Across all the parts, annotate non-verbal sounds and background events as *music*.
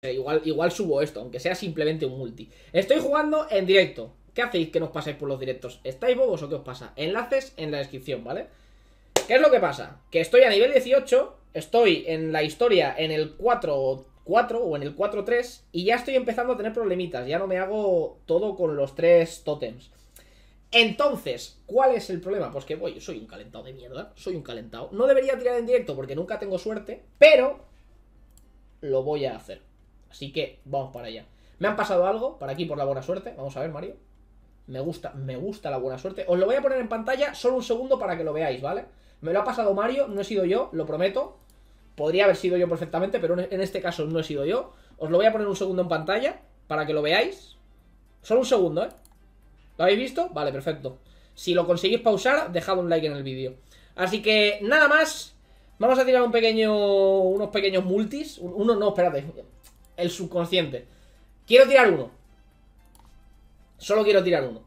Eh, igual, igual subo esto, aunque sea simplemente un multi. Estoy jugando en directo. ¿Qué hacéis que nos paséis por los directos? ¿Estáis bobos o qué os pasa? Enlaces en la descripción, ¿vale? ¿Qué es lo que pasa? Que estoy a nivel 18, estoy en la historia en el 4 4 o en el 4-3 y ya estoy empezando a tener problemitas, ya no me hago todo con los tres tótems. Entonces, ¿cuál es el problema? Pues que voy, soy un calentado de mierda, soy un calentado. No debería tirar en directo porque nunca tengo suerte, pero lo voy a hacer. Así que vamos para allá. Me han pasado algo por aquí por la buena suerte. Vamos a ver, Mario. Me gusta, me gusta la buena suerte. Os lo voy a poner en pantalla solo un segundo para que lo veáis, ¿vale? Me lo ha pasado Mario, no he sido yo, lo prometo. Podría haber sido yo perfectamente, pero en este caso no he sido yo. Os lo voy a poner un segundo en pantalla para que lo veáis. Solo un segundo, ¿eh? ¿Lo habéis visto? Vale, perfecto. Si lo conseguís pausar, dejad un like en el vídeo. Así que nada más. Vamos a tirar un pequeño, unos pequeños multis. Uno, no, espérate el subconsciente. Quiero tirar uno. Solo quiero tirar uno.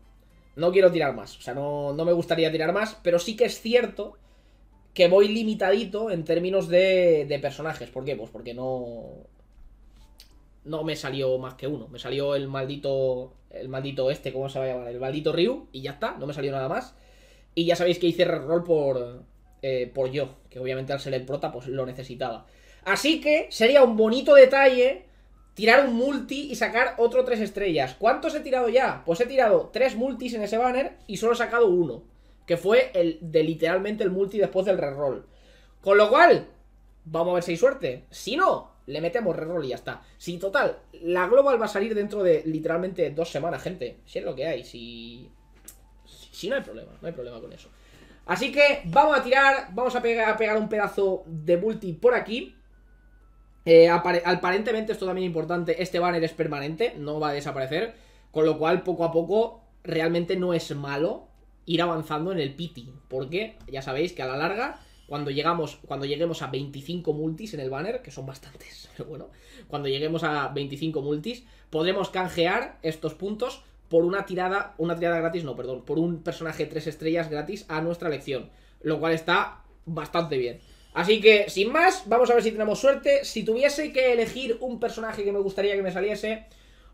No quiero tirar más. O sea, no, me gustaría tirar más. Pero sí que es cierto que voy limitadito en términos de, personajes. ¿Por qué? Pues porque no... No me salió más que uno. Me salió el maldito... El maldito este, ¿cómo se va a llamar? El maldito Ryu. Y ya está. No me salió nada más. Y ya sabéis que hice reroll por... Eh, por yo. Que obviamente al ser el prota, pues lo necesitaba. Así que sería un bonito detalle tirar un multi y sacar otro tres estrellas. ¿Cuántos he tirado ya? Pues he tirado tres multis en ese banner y solo he sacado uno. Que fue el de literalmente el multi después del reroll. Con lo cual, vamos a ver si hay suerte. Si no, le metemos reroll y ya está. Si total, la global va a salir dentro de literalmente dos semanas, gente. Si es lo que hay, si... Si no hay problema, no hay problema con eso. Así que vamos a tirar, vamos a pegar, a pegar un pedazo de multi por aquí. Eh, aparentemente, esto también es importante, este banner es permanente, no va a desaparecer, con lo cual poco a poco realmente no es malo ir avanzando en el pity, porque ya sabéis que a la larga, cuando, llegamos, cuando lleguemos a 25 multis en el banner, que son bastantes, *laughs* pero bueno, cuando lleguemos a 25 multis, podremos canjear estos puntos por una tirada, una tirada gratis, no, perdón, por un personaje 3 estrellas gratis a nuestra elección, lo cual está bastante bien. Así que, sin más, vamos a ver si tenemos suerte. Si tuviese que elegir un personaje que me gustaría que me saliese,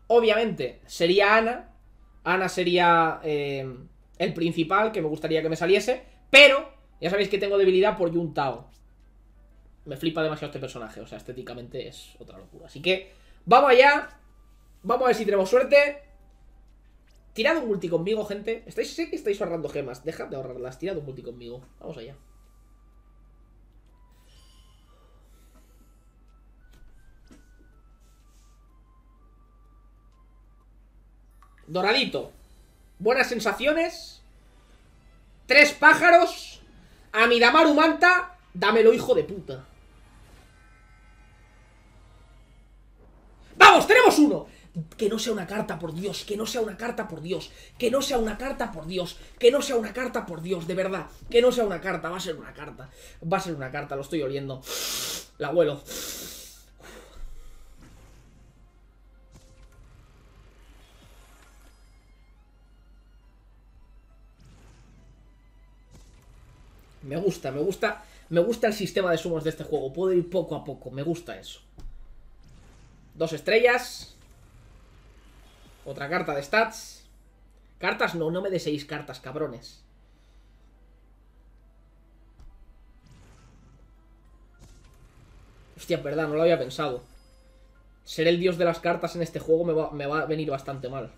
obviamente sería Ana. Ana sería eh, el principal que me gustaría que me saliese. Pero, ya sabéis que tengo debilidad por Yuntao. Me flipa demasiado este personaje, o sea, estéticamente es otra locura. Así que, vamos allá. Vamos a ver si tenemos suerte. Tirad un multi conmigo, gente. ¿Estáis, sé que estáis ahorrando gemas. Dejad de ahorrarlas. Tirad un multi conmigo. Vamos allá. Doradito. Buenas sensaciones. Tres pájaros. A Mi Manta. Dámelo, hijo de puta. ¡Vamos! ¡Tenemos uno! Que no sea una carta, por Dios. Que no sea una carta, por Dios. Que no sea una carta, por Dios. Que no sea una carta, por Dios. De verdad. Que no sea una carta. Va a ser una carta. Va a ser una carta. Lo estoy oliendo. La abuelo Me gusta, me gusta. Me gusta el sistema de sumos de este juego. Puedo ir poco a poco. Me gusta eso. Dos estrellas. Otra carta de stats. Cartas no, no me de seis cartas, cabrones. Hostia, en verdad, no lo había pensado. Ser el dios de las cartas en este juego me va a venir bastante mal.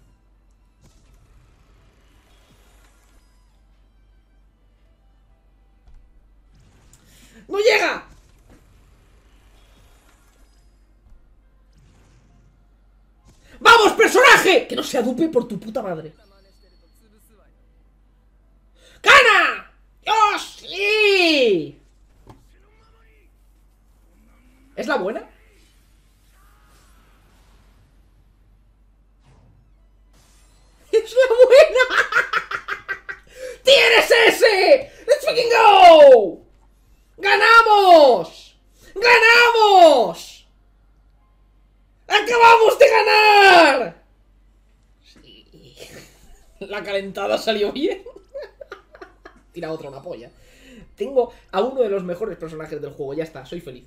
personaje! ¡Que no se adupe por tu puta madre! ¡Gana! sí! ¿Es la buena? *laughs* ¡Es la buena! *laughs* ¡Tienes ese! ¡Let's fucking go! ¡Ganamos! ¡Ganamos! ¡Acabamos de ganar! La calentada salió bien. *laughs* Tira otra una polla. Tengo a uno de los mejores personajes del juego. Ya está, soy feliz.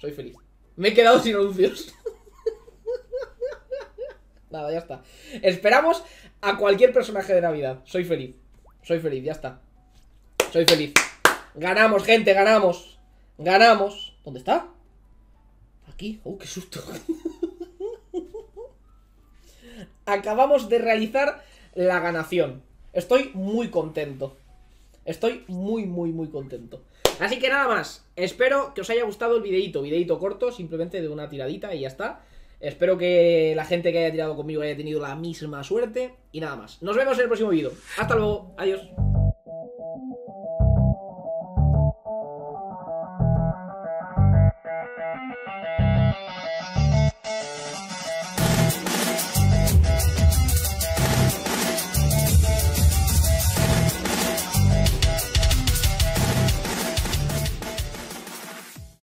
Soy feliz. Me he quedado sin anuncios. *laughs* Nada, ya está. Esperamos a cualquier personaje de Navidad. Soy feliz. Soy feliz, ya está. Soy feliz. Ganamos, gente, ganamos. Ganamos. ¿Dónde está? Aquí. ¡Oh, qué susto! *laughs* Acabamos de realizar la ganación. Estoy muy contento. Estoy muy, muy, muy contento. Así que nada más, espero que os haya gustado el videito, videito corto, simplemente de una tiradita y ya está. Espero que la gente que haya tirado conmigo haya tenido la misma suerte y nada más. Nos vemos en el próximo video Hasta luego, adiós.